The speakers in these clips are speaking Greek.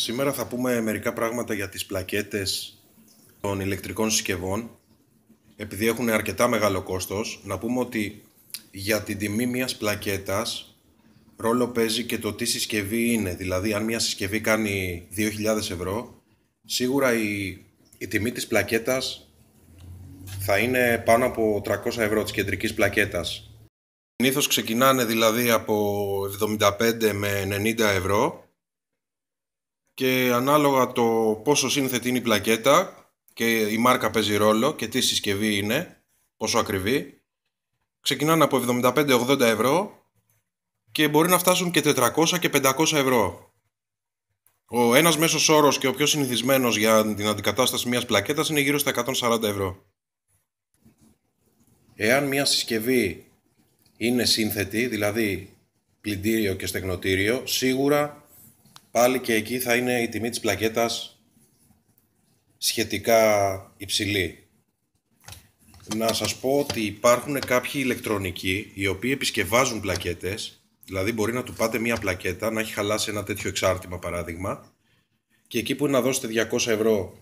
Σήμερα θα πούμε μερικά πράγματα για τις πλακέτες των ηλεκτρικών συσκευών. Επειδή έχουν αρκετά μεγάλο κόστος, να πούμε ότι για την τιμή μιας πλακέτας ρόλο παίζει και το τι συσκευή είναι. Δηλαδή, αν μια συσκευή κάνει 2.000 ευρώ, σίγουρα η, η τιμή της πλακέτας θα είναι πάνω από 300 ευρώ της κεντρικής πλακέτας. Συνήθως ξεκινάνε δηλαδή από 75 με 90 ευρώ και ανάλογα το πόσο σύνθετη είναι η πλακέτα και η μάρκα παίζει ρόλο και τι συσκευή είναι, πόσο ακριβή, ξεκινάνε από 75-80 ευρώ και μπορεί να φτάσουν και 400 και 500 ευρώ. Ο ένας μέσος όρος και ο πιο συνηθισμένος για την αντικατάσταση μιας πλακέτας είναι γύρω στα 140 ευρώ. Εάν μια συσκευή είναι σύνθετη, δηλαδή πλυντήριο και στεγνοτήριο, σίγουρα πάλι και εκεί θα είναι η τιμή της πλακέτας σχετικά υψηλή. Να σας πω ότι υπάρχουν κάποιοι ηλεκτρονικοί οι οποίοι επισκευάζουν πλακέτες, δηλαδή μπορεί να του πάτε μία πλακέτα, να έχει χαλάσει ένα τέτοιο εξάρτημα παράδειγμα και εκεί που είναι να δώσετε 200 ευρώ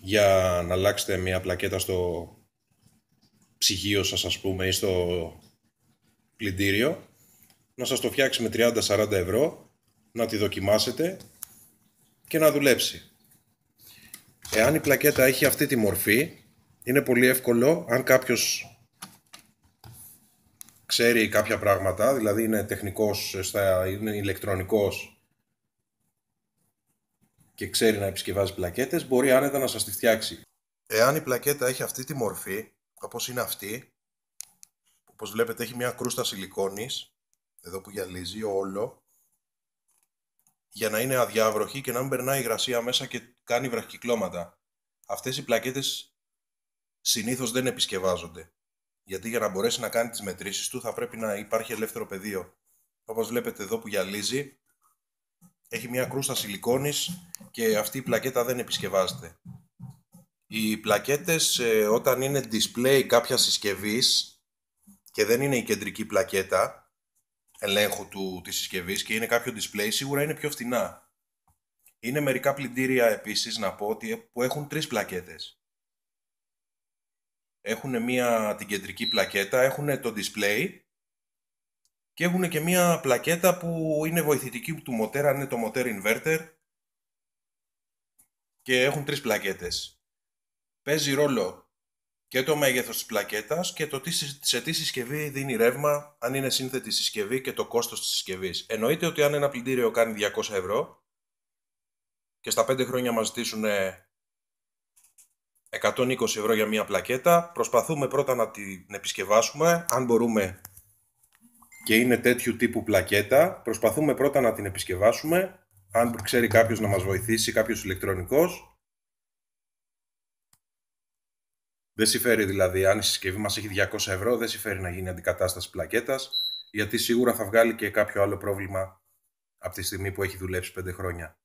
για να αλλάξετε μία πλακέτα στο ψυγείο σας ας πούμε ή στο πλυντήριο, να σας το φτιάξει με 30-40 ευρώ να τη δοκιμάσετε και να δουλέψει. Εάν η πλακέτα έχει αυτή τη μορφή, είναι πολύ εύκολο αν κάποιος ξέρει κάποια πράγματα, δηλαδή είναι τεχνικός, είναι ηλεκτρονικός και ξέρει να επισκευάζει πλακέτες, μπορεί άνετα να σας τη φτιάξει. Εάν η πλακέτα έχει αυτή τη μορφή, όπως είναι αυτή, όπως βλέπετε έχει μια κρούστα σιλικόνης, εδώ που γυαλίζει όλο, για να είναι αδιάβροχη και να μην περνάει υγρασία μέσα και κάνει βραχυκλώματα. Αυτές οι πλακέτες συνήθως δεν επισκευάζονται. Γιατί για να μπορέσει να κάνει τις μετρήσεις του θα πρέπει να υπάρχει ελεύθερο πεδίο. Όπως βλέπετε εδώ που γυαλίζει, έχει μια κρούστα σιλικόνης και αυτή η πλακέτα δεν επισκευάζεται. Οι πλακέτες ε, όταν είναι display κάποια συσκευής και δεν είναι η κεντρική πλακέτα, ελέγχου του, της συσκευής και είναι κάποιο display, σίγουρα είναι πιο φθηνά. Είναι μερικά πλυντήρια επίσης, να πω, ότι, ε, που έχουν τρεις πλακέτες. Έχουν μία την κεντρική πλακέτα, έχουν το display και έχουν και μία πλακέτα που είναι βοηθητική του αν είναι το μοτέρ inverter και έχουν τρεις πλακέτες. Παίζει ρόλο και το μέγεθος της πλακέτας και το τι, σε τι συσκευή δίνει ρεύμα, αν είναι σύνθετη συσκευή και το κόστος της συσκευής. Εννοείται ότι αν ένα πλυντήριο κάνει 200 ευρώ και στα 5 χρόνια μας ζητήσουν 120 ευρώ για μία πλακέτα, προσπαθούμε πρώτα να την επισκευάσουμε, αν μπορούμε και είναι τέτοιου τύπου πλακέτα, προσπαθούμε πρώτα να την επισκευάσουμε, αν ξέρει κάποιος να μας βοηθήσει, κάποιος ηλεκτρονικός, Δεν συμφέρει δηλαδή, αν η συσκευή μας έχει 200 ευρώ, δεν συμφέρει να γίνει αντικατάσταση πλακέτας, γιατί σίγουρα θα βγάλει και κάποιο άλλο πρόβλημα από τη στιγμή που έχει δουλέψει 5 χρόνια.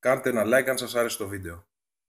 Κάντε ένα like αν σας άρεσε το βίντεο.